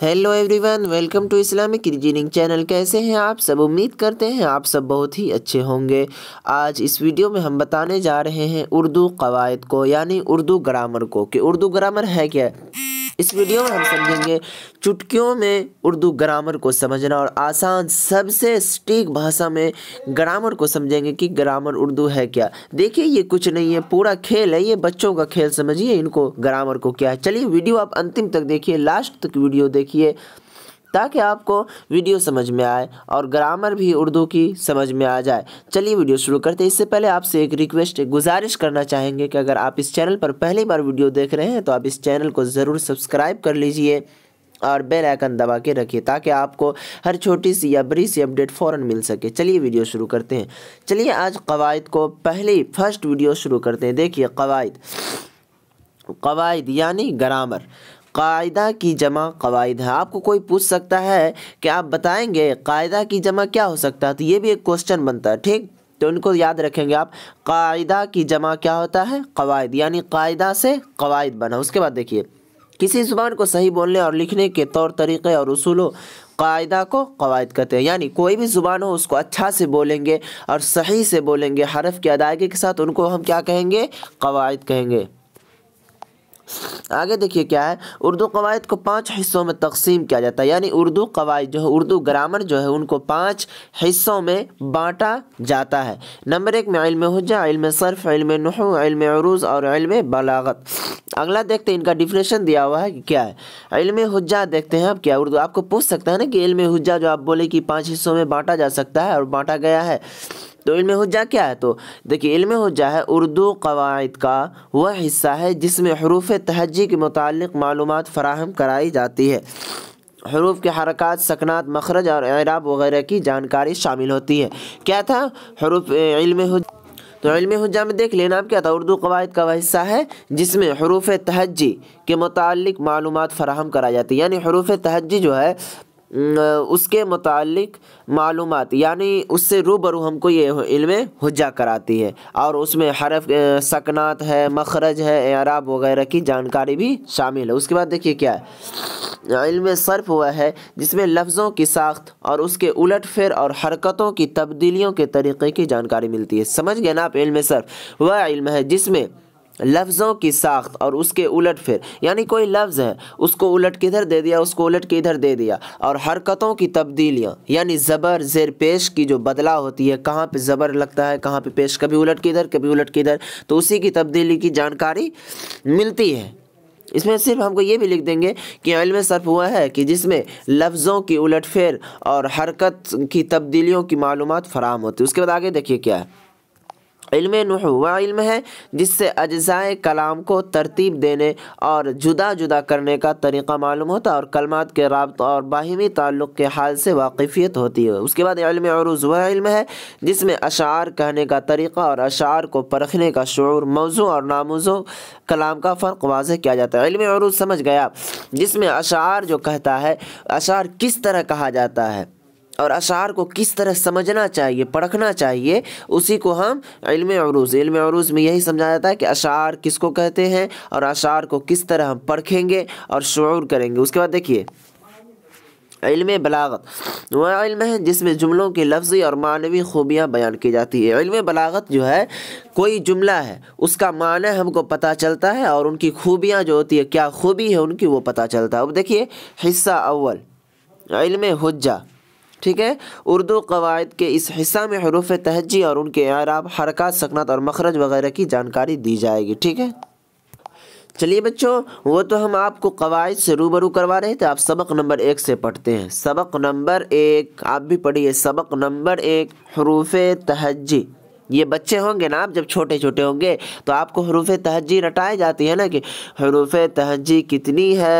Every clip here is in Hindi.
hello everyone welcome to Islamic engineering channel कैसे हैं आप सब उम्मीद करते हैं आप सब बहुत ही अच्छे होंगे आज इस वीडियो में हम बताने जा रहे हैं उर्दू कवायद को यानी उर्दू ग्रामर को कि उर्दू ग्रामर है क्या इस वीडियो में हम समझेंगे चुटकियों में उर्दू ग्रामर को समझना और आसान सबसे स्टीक भाषा में ग्रामर को समझेंगे कि ग्रामर उर्दू है क्या देखिए ये कुछ नहीं है पूरा खेल है ये बच्चों का खेल समझिए इनको ग्रामर को क्या है चलिए वीडियो आप अंतिम तक देखिए लास्ट तक वीडियो देखिए ताकि आपको वीडियो समझ में आए और ग्रामर भी उर्दू की समझ में आ जाए चलिए वीडियो शुरू करते हैं इससे पहले आपसे एक रिक्वेस्ट गुजारिश करना चाहेंगे कि अगर आप इस चैनल पर पहली बार वीडियो देख रहे हैं तो आप इस चैनल को ज़रूर सब्सक्राइब कर लीजिए और बेल आइकन दबा के रखिए ताकि आपको हर छोटी सी या बड़ी सी अपडेट फ़ौरन मिल सके चलिए वीडियो शुरू करते हैं चलिए आज कवायद को पहले फर्स्ट वीडियो शुरू करते हैं देखिए कवायद कवायद यानी ग्रामर कायदा की जमा कवायद है आपको कोई पूछ सकता है कि आप बताएंगे कायदा की जमा क्या हो सकता है तो ये भी एक क्वेश्चन बनता है ठीक तो उनको याद रखेंगे आप कायदा की जमा क्या होता है कवायद यानी कायदा से कवायद बना उसके बाद देखिए किसी जुबान को सही बोलने और लिखने के तौर तरीक़े और उसूलों कायदा को कवायद कहते हैं यानी कोई भी ज़ुबान हो उसको अच्छा से बोलेंगे और सही से बोलेंगे हरफ की अदायगी के साथ उनको हम क्या कहेंगे कवायद कहेंगे आगे देखिए क्या है उर्दू कवायद को पाँच हिस्सों में तकसीम किया जाता है यानी उर्दू कवायद जो है उर्दू ग्रामर जो है उनको पाँच हिस्सों में बाँटा जाता है नंबर एक में इल्म हजा इल्म सर्फ इल्म नहू इल्म और इल्म बलागत अगला देखते हैं इनका डिफिनेशन दिया हुआ है कि क्या है इल्म हजा देखते हैं अब क्या उर्दू आपको पूछ सकता है ना कि इल्म हजा जो आप बोले कि पाँच हिस्सों में बाँटा जा सकता है और बाँटा गया है तो इल्म हजा क्या है तो देखिए इल्म हजा है उर्दू कवायद का वह हिस्सा है जिसमें हरूफ तहजी के मुतल मालूम फ़राहम कराई जाती है हरूफ के हरकत सकनात मखरज और अराब वगैरह की जानकारी शामिल होती है क्या था हरूफ इल्म तो इल्म हजा में देख लेना आप क्या था उर्दू कवायद का वह हिस्सा है जिसमें हरूफ तहजी के मतलब मालूम फ़राहम कराई जाती है यानी हरूफ तहजी जो है उसके मतलब मालूम यानी उससे रूबरू हमको ये इल्म हजा कराती है और उसमें हरफ सकनात है मखरज है एराब वगैरह की जानकारी भी शामिल है उसके बाद देखिए क्या है इल्म सर्फ हुआ है जिसमें लफ्ज़ों की साख्त और उसके उलट फेर और हरकतों की तब्दीलियों के तरीक़े की जानकारी मिलती है समझ गए ना आप इल्म सर्फ वह इल्म है जिसमें लफ्ज़ों की साख्त और उसके उलट फिर यानी कोई लफ्ज़ है उसको उलट किधर दे दिया उसको उलट किधर दे दिया और हरकतों की तब्दीलियाँ यानी ज़बर ज़ेर पेश की जो बदलाव होती है कहाँ पे ज़बर लगता है कहाँ पे पेश कभी उलट किधर कभी उलट किधर तो उसी की तब्दीली की जानकारी मिलती है इसमें सिर्फ हमको ये भी लिख देंगे कि में सर्फ हुआ है कि जिसमें लफ्ज़ों की उलटफेर और हरकत की तब्दीलियों की मालूम फराम होती है उसके बाद आगे देखिए क्या है इल्म नहू वह इल्म है जिससे अज्ज़ाए कलाम को तरतीब देने और जुदा जुदा करने का तरीक़ा मालूम होता है और कलमात के रबत और बाहिमी ताल्लुक़ के हाल से वाकिफ़ियत होती है उसके बाद इल्म अरूज़ वह इल्म है जिसमें अशार कहने का तरीक़ा और अशार को परखने का शोर मौजू और नामोज़ों कलाम का फ़र्क वाज किया जाता है इल्म अरूज़ समझ गया जिसमें अशार जो कहता है अशार किस तरह कहा जाता है और अशार को किस तरह समझना चाहिए परखना चाहिए उसी को हम इल्म अरूज़ इल्म अरूज़ में यही समझा जाता है कि अशार किसको कहते हैं और अशार को किस तरह हम परखेंगे और शुरू करेंगे उसके बाद देखिए इल्म बलागत वह इल्म है जिसमें जुमलों के लफ्ज़ी और मानवी खूबियाँ बयान की जाती है इल्म बलागत जो है कोई जुमला है उसका माना हमको पता चलता है और उनकी खूबियाँ जो होती है क्या खूबी है उनकी वो पता चलता है अब देखिए हिस्सा अव्वल इल्म हज़ा ठीक है उर्दू कवायद के इस हिस्सा में हरूफ तहजी और उनके आराब हरकत सकनत और मखरज वगैरह की जानकारी दी जाएगी ठीक है चलिए बच्चों वो तो हम आपको कवायद से रूबरू करवा रहे थे आप सबक नंबर एक से पढ़ते हैं सबक नंबर एक आप भी पढ़िए सबक नंबर एक हरूफ तहजी ये बच्चे होंगे ना आप जब छोटे छोटे होंगे तो आपको हरूफ तहजी रटाई जाती है ना कि हरूफ तहजी कितनी है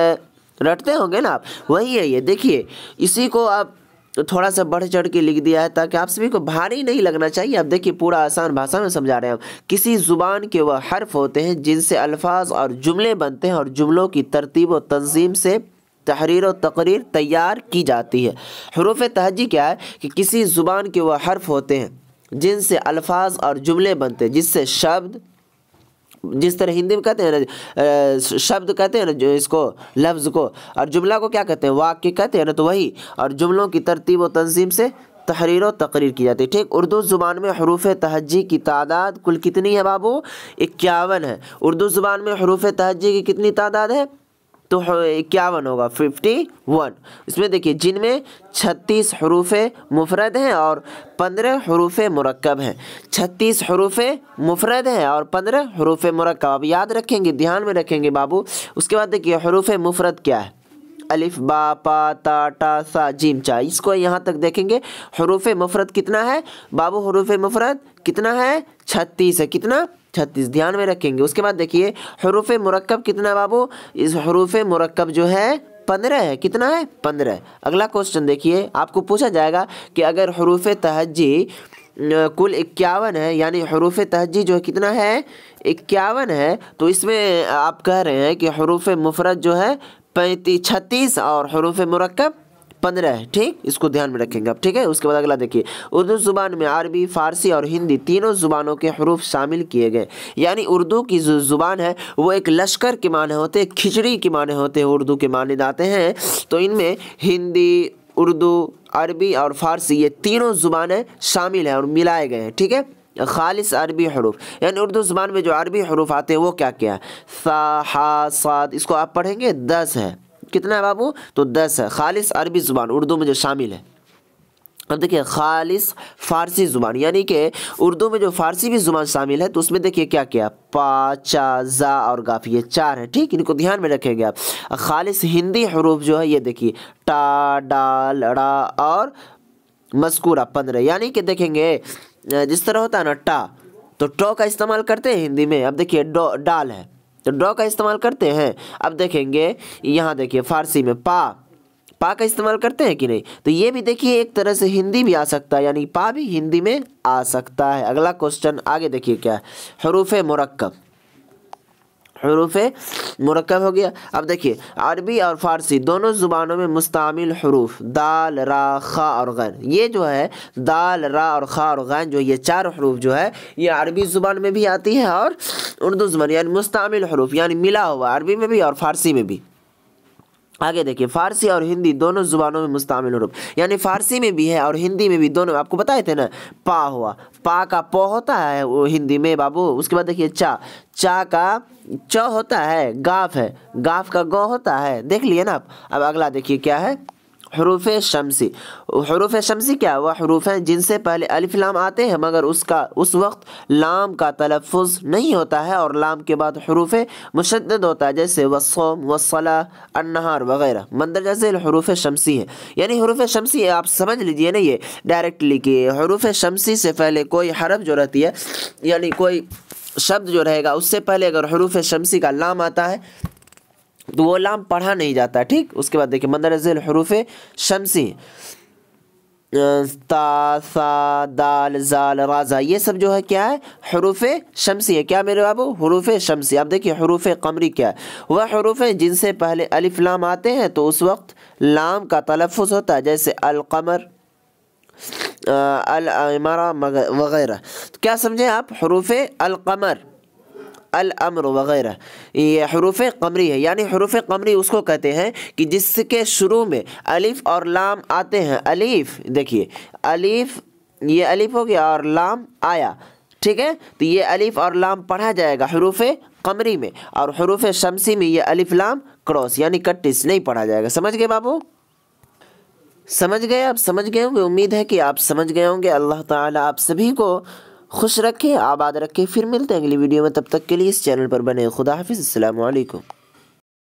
रटते होंगे ना आप वही है ये देखिए इसी को आप तो थोड़ा सा बढ़ चढ़ के लिख दिया है ताकि आप सभी को भारी नहीं लगना चाहिए अब देखिए पूरा आसान भाषा में समझा रहे हैं किसी ज़ुबान के वह हर्फ होते हैं जिनसे अल्फाज और जुमले बनते हैं और जुमलों की तरतीब और तंजीम से तहरीर व तकरीर तैयार की जाती है हरूफ तहजी क्या है कि किसी ज़ुबान के वह हर्फ होते हैं जिनसे अल्फाज और जुमले बनते हैं जिससे शब्द जिस तरह हिंदी में कहते हैं ना शब्द कहते हैं ना जो इसको लफ्ज़ को और जुमला को क्या कहते हैं वाक्य कहते हैं ना तो वही और जुमलों की तरतीब व तंजीम से तहरीर और तकरीर की जाती है ठीक उर्दू ज़ुबान में हरूफ तहजी की तादाद कुल कितनी है बाबू इक्यावन है उर्दू ज़ुबान में हरूफ तहजी की कितनी तादाद है तो क्या वन होगा फिफ्टी वन इसमें देखिए जिनमें छत्तीस हरूफ मुफरद हैं और पंद्रह हरूफ मरकब हैं छत्तीस हरूफ मुफरद हैं और पंद्रह हरूफ मरकब अब याद रखेंगे ध्यान में रखेंगे बाबू उसके बाद देखिए हरूफ मुफरद क्या है अलिफ बा पा ता टा सा जिम चा इसको यहाँ तक देखेंगे हरूफ मफरत कितना है बाबू हरूफ मुफरत कितना है छत्तीस है कितना छत्तीस ध्यान में रखेंगे उसके बाद देखिए हरूफ मरकब कितना बाबू इस हरूफ मरकब जो है पंद्रह है कितना है पंद्रह अगला क्वेश्चन देखिए आपको पूछा जाएगा कि अगर हरूफ तहजी कुल इक्यावन है यानी हरूफ तहजी जो कितना है इक्यावन है तो इसमें आप कह रहे हैं कि हरूफ मुफरत जो है पैंतीस छत्तीस और हरूफ मरकब पंद्रह है ठीक इसको ध्यान में रखेंगे आप ठीक है उसके बाद अगला देखिए उर्दू ज़ुबान में अरबी फ़ारसी और हिंदी तीनों ज़ुबानों के हरूफ शामिल किए गए यानी उर्दू की जो ज़ुबान है वो एक लश्कर के माने होते हैं खिचड़ी के माने होते हैं उर्दू के माने जाते हैं तो इनमें हिंदी उर्दू अरबी और फ़ारसी ये तीनों ज़ुबानें शामिल हैं और मिलाए गए हैं ठीक है खालिस अरबी हरूफ यानी उर्दू ज़ुबान में जो अरबी हरूफ आते हैं वो क्या क्या है सा हा सा इसको आप पढ़ेंगे दस है कितना है बाबू तो दस है खालिश अरबी ज़ुबान उर्दू में जो शामिल है अब देखिए खालिश फारसी ज़ुबान यानी कि उर्दू में जो फारसी भी ज़ुबान शामिल है तो उसमें देखिए क्या क्या पा चा जा और गाफ ये चार है ठीक इनको ध्यान में रखेंगे आप खालिश हिंदी हरूफ जो है ये देखिए टा डा लड़ा और मस्कूरा पंद्रह यानी कि देखेंगे जिस तरह होता है ना टा तो टो का इस्तेमाल करते हैं हिंदी में अब देखिए डो डाल है तो ड्रॉ का इस्तेमाल करते हैं अब देखेंगे यहाँ देखिए फारसी में पा पा का इस्तेमाल करते हैं कि नहीं तो ये भी देखिए एक तरह से हिंदी भी आ सकता है यानी पा भी हिंदी में आ सकता है अगला क्वेश्चन आगे देखिए क्या है हरूफ मरकब हरूफ मरकब हो गया अब देखिए अरबी और फ़ारसी दोनों ज़ुबानों में मुस्तमिल हरूफ दाल रा खा और गैन ये जो है दाल रा और खा और गैन जो ये चार हरूफ जो है ये अरबी ज़ुबान में भी आती है और उर्दू ज़ुबान यानी मुस्तमिल हरूफ यानी मिला हुआ अरबी में भी और फ़ारसी में भी आगे देखिए फारसी और हिंदी दोनों जुबानों में मुस्तमिल रूप यानी फारसी में भी है और हिंदी में भी दोनों आपको बताए थे ना पा हुआ पा का प होता है वो हिंदी में बाबू उसके बाद देखिए चा चा का च होता है गाफ है गाफ का ग होता है देख लिए ना आप अब अगला देखिए क्या है हरूफ शमसी हरूफ शमसी क्या वह हरूफ हैं जिनसे पहले अलिफ लाम आते हैं मगर उसका उस वक्त लाम का तलफ़ नहीं होता है और लाम के बाद हरूफ मुशद होता है जैसे वसोम वसला अनहार वगैरह मंदरजा जैसे हरूफ शमसी है यानी हरूफ शमसी आप समझ लीजिए ना ये डायरेक्टली कि हरूफ शमसी से पहले कोई हरफ जो रहती है यानी कोई शब्द जो रहेगा उससे पहले अगर हरूफ शमसी का लाम आता है तो वो लाम पढ़ा नहीं जाता ठीक उसके बाद देखिए मंदर हरूफ शमसी ता सा दाल जाल राजा ये सब जो है क्या है हरूफ शमसी है क्या मेरे बाबू हरूफ शमसी आप देखिए हरूफ कमरी क्या है वह हरूफ हैं जिनसे पहले अलिफ लाम आते हैं तो उस वक्त लाम का तलफ़ होता है जैसे अलकमर अलमारा वगैरह तो क्या समझें आप हरूफ अलकमर अल अमर वगैरह ये हरूफ कमरी है यानी हरूफ कमरी उसको कहते हैं कि जिसके शुरू में अलीफ़ और लाम आते हैं अलीफ़ देखिए अलीफ़ ये अलीफ़ हो गया और लाम आया ठीक है तो ये अलीफ़ और लाम पढ़ा जाएगा हरूफ कमरी में और हरूफ शमसी में ये अलिफ लाम क्रॉस यानी कट्टिस नहीं पढ़ा जाएगा समझ गए बाबू समझ गए आप समझ गए होंगे उम्मीद है कि आप समझ गए होंगे अल्लाह ताला आप सभी को खुश रखें आबाद रखें फिर मिलते हैं अगली वीडियो में तब तक के लिए इस चैनल पर बने खुदा हाफिज़ अल्लाम